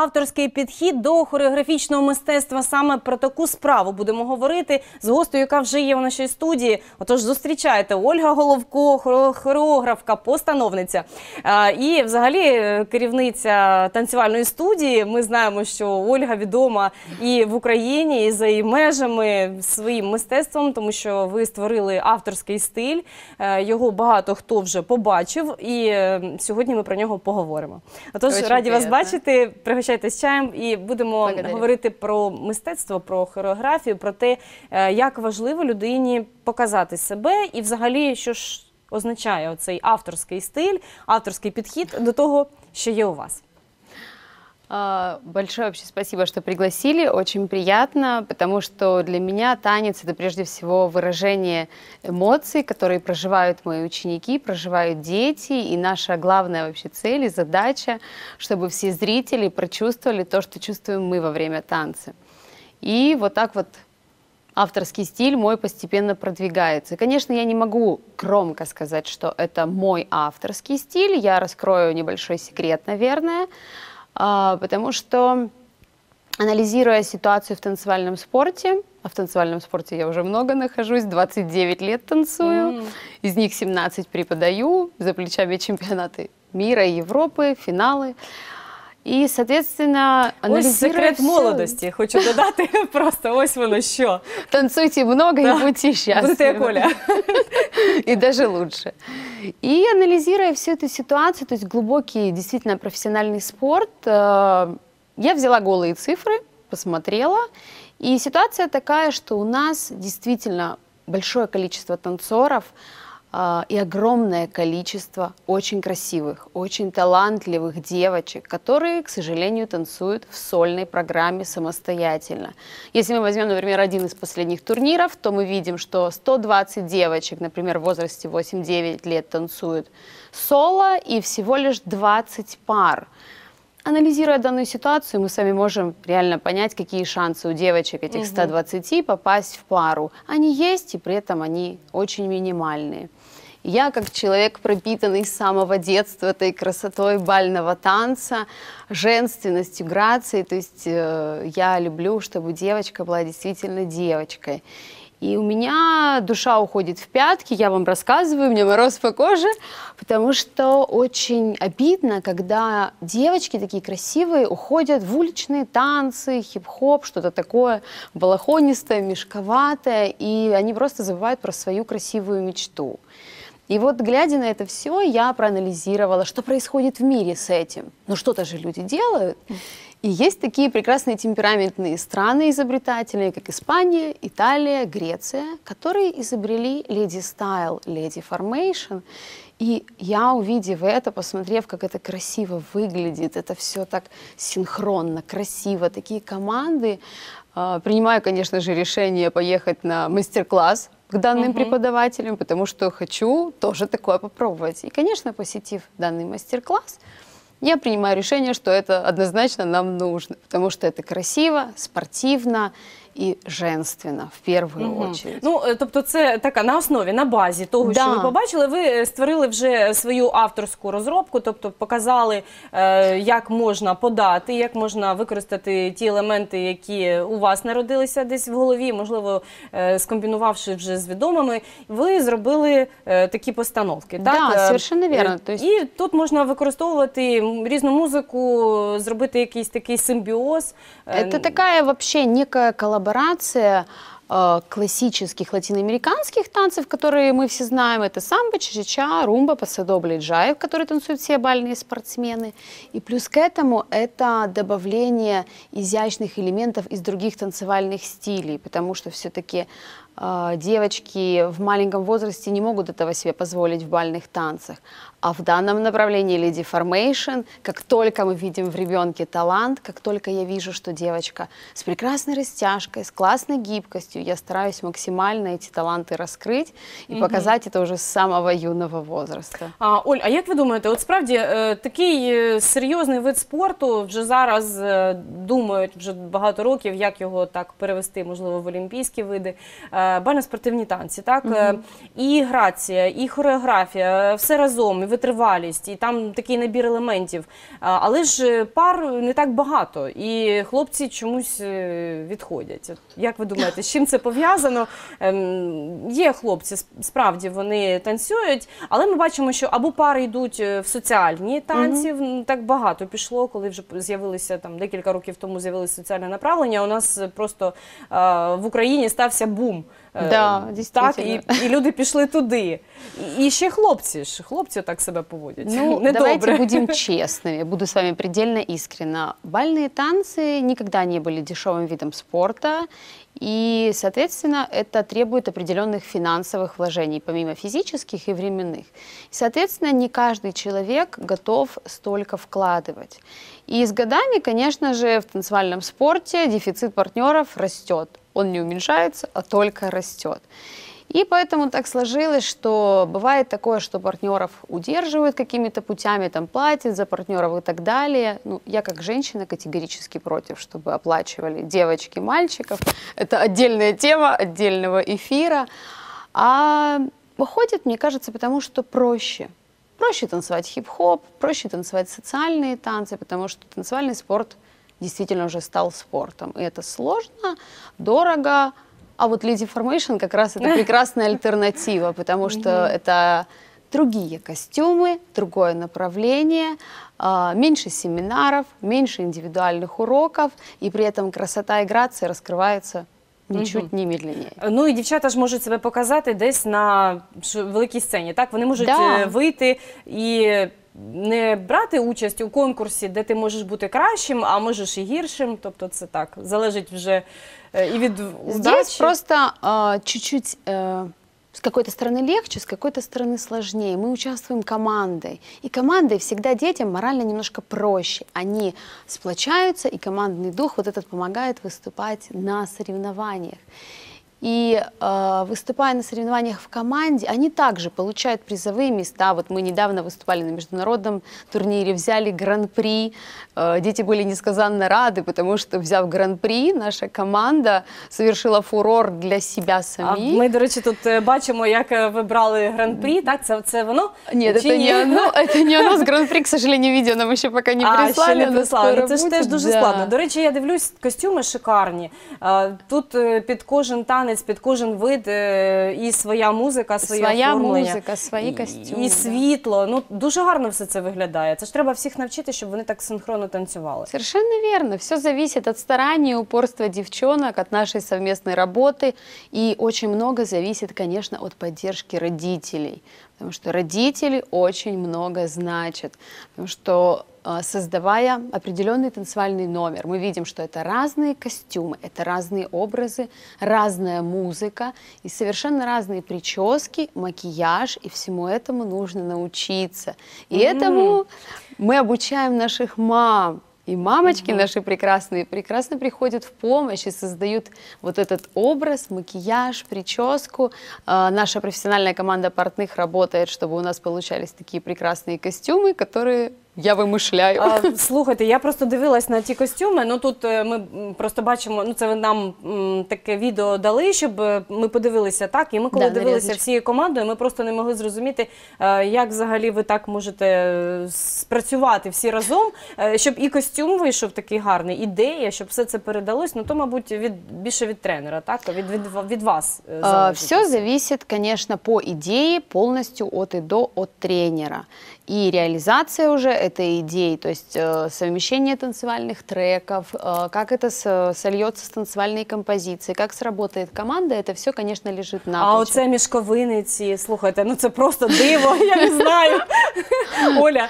Авторський підхід до хореографічного мистецтва саме про таку справу будемо говорити з гостею, яка вже є в нашій студії. Отож, зустрічайте Ольга Головко, хореографка, постановниця і, взагалі, е, керівниця танцювальної студії. Ми знаємо, що Ольга відома і в Україні, і за її межами своїм мистецтвом, тому що ви створили авторський стиль. Е, його багато хто вже побачив, і е, сьогодні ми про нього поговоримо. Отож, Очень раді приятно. вас бачити. Пригощайте Прощайтесь чаєм і будемо Благодарю. говорити про мистецтво, про хореографію, про те, е, як важливо людині показати себе і, взагалі, що ж означає цей авторський стиль, авторський підхід до того, що є у вас. А, большое вообще спасибо, что пригласили. Очень приятно, потому что для меня танец — это прежде всего выражение эмоций, которые проживают мои ученики, проживают дети. И наша главная вообще цель и задача, чтобы все зрители прочувствовали то, что чувствуем мы во время танца. И вот так вот авторский стиль мой постепенно продвигается. конечно, я не могу громко сказать, что это мой авторский стиль. Я раскрою небольшой секрет, наверное. А, потому что анализируя ситуацию в танцевальном спорте, а в танцевальном спорте я уже много нахожусь, 29 лет танцую, mm. из них 17 преподаю, за плечами чемпионаты мира и Европы, финалы. И, соответственно, Ось секрет все. Хочу додати просто ось воно що. Танцуйте много да. и будьте счастливы. Будьте як и даже лучше. И анализируя всю эту ситуацию, то есть глубокий, действительно, профессиональный спорт, э, я взяла голые цифры, посмотрела. И ситуация такая, что у нас действительно большое количество танцоров – а, и огромное количество очень красивых, очень талантливых девочек, которые, к сожалению, танцуют в сольной программе самостоятельно. Если мы возьмем, например, один из последних турниров, то мы видим, что 120 девочек, например, в возрасте 8-9 лет танцуют соло и всего лишь 20 пар. Анализируя данную ситуацию, мы с вами можем реально понять, какие шансы у девочек этих 120 попасть в пару. Они есть, и при этом они очень минимальные. Я, как человек, пропитанный с самого детства этой красотой бального танца, женственностью, грацией, то есть э, я люблю, чтобы девочка была действительно девочкой. И у меня душа уходит в пятки, я вам рассказываю, мне мороз по коже, потому что очень обидно, когда девочки такие красивые уходят в уличные танцы, хип-хоп, что-то такое балахонистое, мешковатое, и они просто забывают про свою красивую мечту. И вот, глядя на это все, я проанализировала, что происходит в мире с этим. Ну, что-то же люди делают. И есть такие прекрасные темпераментные страны изобретательные, как Испания, Италия, Греция, которые изобрели леди стайл, леди формейшн. И я, увидев это, посмотрев, как это красиво выглядит, это все так синхронно, красиво, такие команды, а, принимаю, конечно же, решение поехать на мастер-класс к данным угу. преподавателям, потому что хочу тоже такое попробовать. И, конечно, посетив данный мастер-класс, я принимаю решение, что это однозначно нам нужно, потому что это красиво, спортивно І женственна в першу угу. очередь. Ну, е, тобто, це така на основі, на базі того, Да. що ви побачили, ви е, створили вже свою авторську розробку, тобто показали, е, як можна подати, як можна використати ті елементи, які у вас народилися десь в голові, можливо, е, скомбінувавши вже з відомими, ви зробили е, такі постановки. Да, так? Е, совершенно верно. То І тут можна використовувати різну музику, зробити якийсь такий симбіоз. Це така взагалі ніка некая коллаборация э, классических латиноамериканских танцев, которые мы все знаем, это самбо, чича, румба, пасадобль и джаев, которые танцуют все бальные спортсмены. И плюс к этому это добавление изящных элементов из других танцевальных стилей, потому что все-таки э, девочки в маленьком возрасте не могут этого себе позволить в бальных танцах. А в данном направлении Lady Formation, как только мы видим в ребенке талант, как только я вижу, что девочка с прекрасной растяжкой, с классной гибкостью, я стараюсь максимально эти таланты раскрыть і угу. показать это уже с самого юного возраста. А Оль, а як ви думаєте, от справді е, такий е, серйозний вид спорту вже зараз е, думають вже багато років, як його так перевести, можливо, в олімпійські види, бально спортивні танці, так угу. і грація, і хореографія, все разом витривалість, і там такий набір елементів. Але ж е, пар не так багато, і хлопці чомусь е, відходять. Як ви думаєте, з чим це пов'язано? Ем, є хлопці, справді вони танцюють, але ми бачимо, що або пари йдуть е, в соціальні танці, так багато пішло, коли вже з'явилися там декілька років тому з'явилися соціальне направлення. У нас просто в Україні стався бум. Э, да, так, і і люди пішли туди. І ще хлопці ж, хлопці так себе поводять. Ну, Недобре. давайте будем честными, буду с вами предельно искренно. Бальные танцы никогда не были дешевым видом спорта, и, соответственно, это требует определенных финансовых вложений, помимо физических и временных. И, соответственно, не каждый человек готов столько вкладывать. И с годами, конечно же, в танцевальном спорте дефицит партнеров растет он не уменьшается, а только растет. И поэтому так сложилось, что бывает такое, что партнеров удерживают какими-то путями, там платят за партнеров и так далее. Ну, я как женщина категорически против, чтобы оплачивали девочки, мальчиков. Это отдельная тема отдельного эфира. А выходит, мне кажется, потому что проще. Проще танцевать хип-хоп, проще танцевать социальные танцы, потому что танцевальный спорт – действительно уже стал спортом. И это сложно, дорого. А вот Lady Formation как раз это прекрасная альтернатива, потому что это другие костюмы, другое направление, а, меньше семинаров, меньше индивидуальных уроков, и при этом красота і грація розкривається Нічуть угу. ні медленніше. Ну і дівчата ж можуть себе показати десь на великій сцені. Так вони можуть да. вийти і не брати участь у конкурсі, де ти можеш бути кращим, а можеш і гіршим. Тобто, це так залежить вже э, і від удачі. Здесь просто а, чуть-чуть. с какой-то стороны легче, с какой-то стороны сложнее. Мы участвуем командой. И командой всегда детям морально немножко проще. Они сплочаются, и командный дух вот этот помогает выступать на соревнованиях. И э, выступая на соревнованиях в команде, они также получают призовые места. Вот мы недавно выступали на международном турнире, взяли гран-при. Э, дети были несказанно рады, потому что, взяв гран-при, наша команда совершила фурор для себя самі. А мы, до речі, тут бачимо, як е, гран при так? Це, це воно? Нет, это не оно, это не оно с гран-при, к сожалению, видео нам еще пока не А, прислали. ще не оно прислали. скоро Ну, Це ж буде, теж дуже да. складно. До речі, я дивлюсь, костюми шикарні. Е, Тут е, під кожен танець танець під кожен вид е, і своя музика, своє Своя оформлення, музика, свої костюми. і світло. Ну дуже гарно все це виглядає. Це ж треба всіх навчити, щоб вони так синхронно танцювали. Совершенно верно. Все зависит от старания и упорства девчонок, от нашей совместной работы. И очень много зависит, конечно, от поддержки родителей. Потому что родители очень много значат. Потому что а, создавая определенный танцевальный номер. Мы видим, что это разные костюмы, это разные образы, разная музыка и совершенно разные прически, макияж, и всему этому нужно научиться. И mm -hmm. этому мы обучаем наших мам, и мамочки mm наши прекрасные прекрасно приходят в помощь и создают вот этот образ, макияж, прическу. Э, наша профессиональная команда портных работает, чтобы у нас получались такие прекрасные костюмы, которые Я вимишляю. А, Слухайте, я просто дивилась на ті костюми. Ну тут е, ми просто бачимо, ну це ви нам м, таке відео дали, щоб е, ми подивилися так. І ми коли Да, дивилися всією командою, ми просто не могли зрозуміти, е, як взагалі ви так можете спрацювати всі разом, щоб і костюм вийшов такий гарний, ідея, щоб все це передалось. Ну то, мабуть, від більше від тренера, так від від, від вас А, Все зависит, звісно, по ідеї повністю от і до от тренера. и реализация уже этой идеи, то есть э, совмещение танцевальных треков, э, как это с, сольется с танцевальной композицией, как сработает команда, это все, конечно, лежит на А оце мішковини ці, слухайте, ну это просто диво, я не знаю. Оля,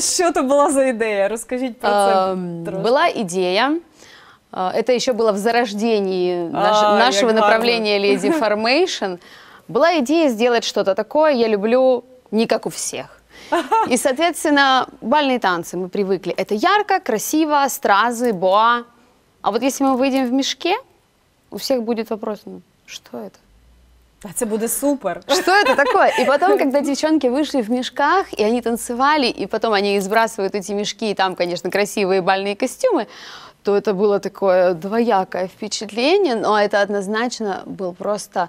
что это была за идея, Розкажіть про це. Была идея, это еще было в зарождении а, нашего направления Lady Formation, была идея сделать что-то такое, я люблю не как у всех. И, соответственно, бальные танцы мы привыкли. Это ярко, красиво, стразы, боа. А вот если мы выйдем в мешке, у всех будет вопрос, ну, что это? А це буде супер. Что это такое? И потом, когда девчонки вышли в мешках, и они танцевали, и потом они избрасывают эти мешки, и там, конечно, красивые бальные костюмы, то это было такое двоякое впечатление, но это однозначно был просто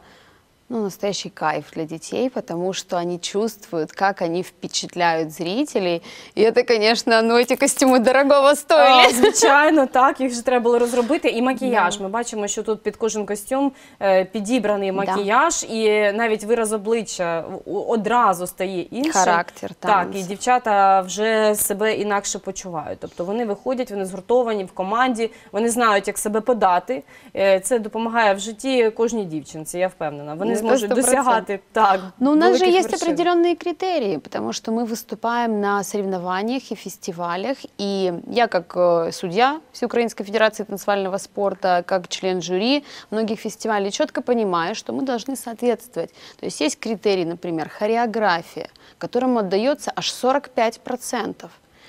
ну, настоящий кайф для детей, потому что они чувствуют, как они впечатляют зрителей. И это, конечно, ну, эти костюмы дорогого стоили. А, звичайно, так, їх же треба було розробити. І макіяж. Ми бачимо, що тут під кожен костюм е, підібраний макіяж, і навіть вираз обличчя одразу стає іншим. Характер, так. Так, і дівчата вже себе інакше почувають. Тобто вони виходять, вони згуртовані в команді, вони знають, як себе подати. Е, Це допомагає в житті кожній дівчинці, я впевнена. Вони не зможуть 100%. досягати так. Ну у нас же є определенные критерії, тому що ми виступаємо на соревнованиях і фестивалях. І я, як э, суддя Всеукраїнської федерації танцевального спорту, як член жюри многих фестивалей, чітко розумію, що ми повинні соответствовать. То есть есть критерии, например, хореография, которому отдается аж 45%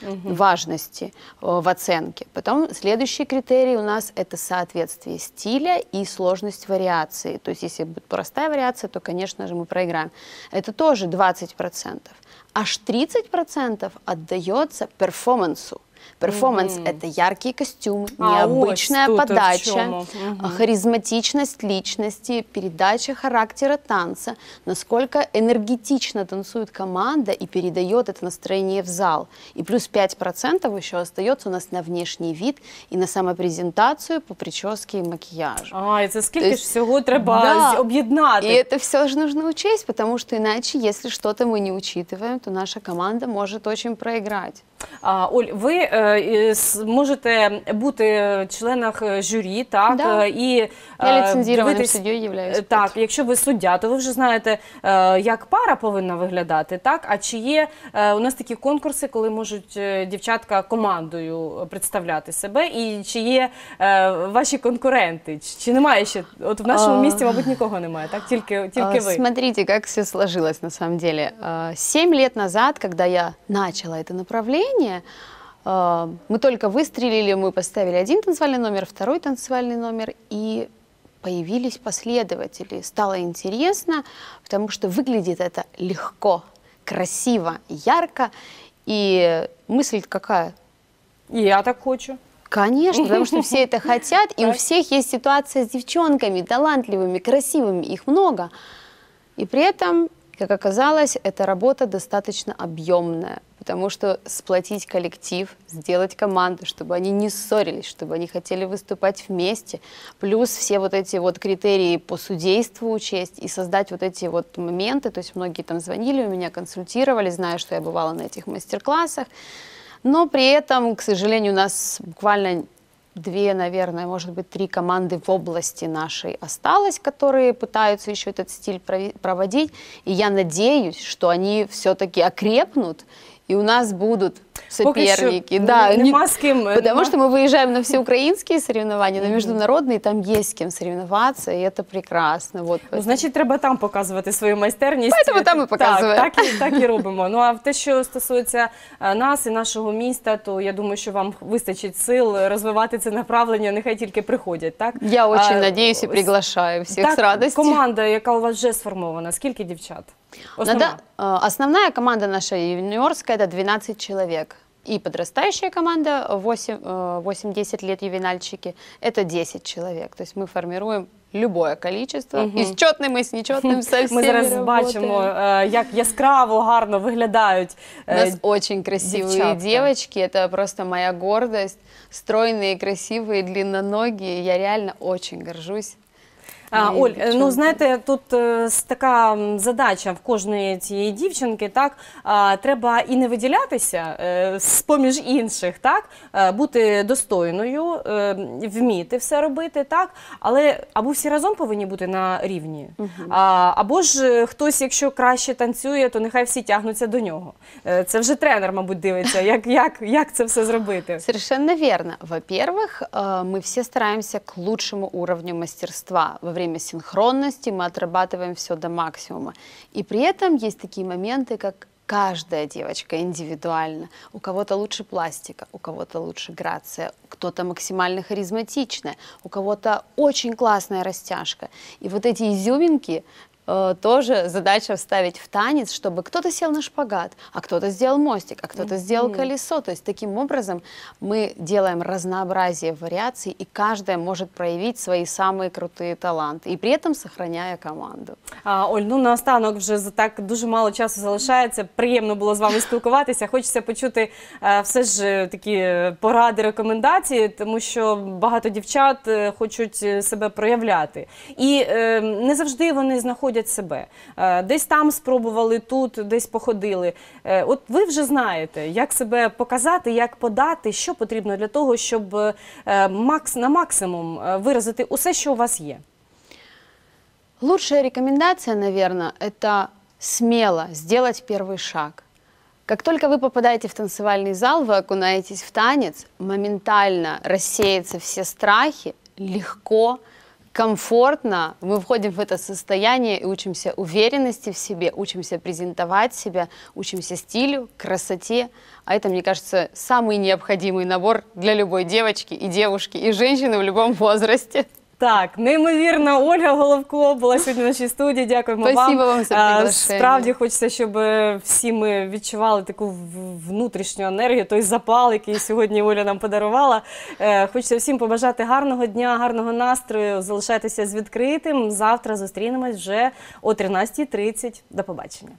угу. важности э, в оценке. Потом следующий критерий у нас это соответствие стиля и сложность вариации. То есть если будет простая вариация, то, конечно же, мы проиграем. Это тоже 20%. Аж 30% отдается перформансу. Перформанс mm-hmm. это яркий костюм, а, необычная ось, подача, а, харизматичность личности, передача характера танца, насколько энергетично танцует команда и передает это настроение в зал. И плюс 5% еще остается у нас на внешний вид и на самопрезентацию по прическе и макияжу. А, это сколько есть, всего треба да, объединать. И это все же нужно учесть, потому что иначе, если что-то мы не учитываем, то наша команда может очень проиграть. Оль, ви е, можете бути членах е, журі, так да. Е, і я ліцензірованим суддєю є. Так, якщо ви суддя, то ви вже знаєте, як пара повинна виглядати, так? А чи є у нас такі конкурси, коли можуть дівчатка командою представляти себе, і чи є ваші конкуренти? Чи немає ще? От в нашому місті, мабуть, нікого немає, так? Тільки тільки ви. Смотрите, як все сложилось на самом деле. Сім лет назад, коли я почала це направлення, движение. Э, мы только выстрелили, мы поставили один танцевальный номер, второй танцевальный номер, и появились последователи. Стало интересно, потому что выглядит это легко, красиво, ярко. И мысль какая? Я так хочу. Конечно, потому что все это хотят, и у всех есть ситуация с девчонками, талантливыми, красивыми, их много. И при этом, как оказалось, эта работа достаточно объемная потому что сплотить коллектив, сделать команду, чтобы они не ссорились, чтобы они хотели выступать вместе, плюс все вот эти вот критерии по судейству учесть и создать вот эти вот моменты, то есть многие там звонили у меня, консультировали, зная, что я бывала на этих мастер-классах, но при этом, к сожалению, у нас буквально две, наверное, может быть, три команды в области нашей осталось, которые пытаются еще этот стиль проводить. И я надеюсь, что они все-таки окрепнут І у нас будуть соперники. Пока да, не, не с кем. Потому но... что мы выезжаем на все украинские соревнования, на международные, там є з ким соревноваться, і це прекрасно. Вот, ну, значить, треба там показувати свою майстерність. Поэтому там і показуємо. Так, так, і, так і робимо. Ну, а те, що стосується е, нас і нашого міста, то я думаю, що вам вистачить сил розвивати це направлення, нехай тільки приходять, так? Я дуже надіюсь і приглашаю всіх так, з радості. Команда, яка у вас вже сформована, скільки дівчат? Основная, Надо, э, основная команда наша юниорская – это 12 человек. И подрастающая команда 8-10 э, лет ювенальчики – это 10 человек. То есть мы формируем Любое количество. угу. і з чотним, і з нічотним все всі Ми зараз роботи. бачимо, як яскраво гарно виглядають. У нас дуже красиві дівчатки, це просто моя гордость. Стройные, красивые, длинноногие. Я реально очень горжусь А, Оль, е, ну знаєте, тут е, така задача в кожної цієї дівчинки, так а, треба і не виділятися е, з-поміж інших, так е, бути достойною, е, вміти все робити, так, але або всі разом повинні бути на рівні. А, або ж е, хтось, якщо краще танцює, то нехай всі тягнуться до нього. Е, Це вже тренер, мабуть, дивиться, як, як, як це все зробити. Совершенно вірно. Во-первых, э, ми всі стараємося к лучшому уровню мастерства во время время синхронности, мы отрабатываем все до максимума. И при этом есть такие моменты, как каждая девочка индивидуально. У кого-то лучше пластика, у кого-то лучше грация, кто-то максимально харизматичная, у кого-то очень классная растяжка. И вот эти изюминки э, тоже задача вставить в танец, чтобы кто-то сел на шпагат, а кто-то сделал мостик, а кто-то mm -hmm. сделал колесо. То есть таким образом мы делаем разнообразие вариаций, и каждая может проявить свои самые крутые таланти, і при этом сохраняя команду. А, Оль, ну наостанок вже за так дуже мало часу залишається. Приємно було з вами спілкуватися. Хочеться почути е, все ж е, такі е, поради, рекомендації, тому що багато дівчат е, хочуть себе проявляти, і е, не завжди вони знаходять знаходять себе. Е, десь там спробували, тут десь походили. Е, от ви вже знаєте, як себе показати, як подати, що потрібно для того, щоб е, на максимум виразити усе, що у вас є. Лучшая рекомендация, наверное, это смело сделать первый шаг. Как только вы попадаете в танцевальный зал, вы окунаетесь в танец, моментально рассеются все страхи, легко – комфортно, мы входим в это состояние и учимся уверенности в себе, учимся презентовать себя, учимся стилю, красоте. А это, мне кажется, самый необходимый набор для любой девочки и девушки, и женщины в любом возрасте. Так, неймовірна Ольга Головко була сьогодні в нашій студії. Дякуємо Спасибо вам. за е, приглашення. Справді хочеться, щоб всі ми відчували таку внутрішню енергію, той запал, який сьогодні Оля нам подарувала. Е, хочеться всім побажати гарного дня, гарного настрою. Залишайтеся з відкритим. Завтра зустрінемось вже о 13.30. До побачення.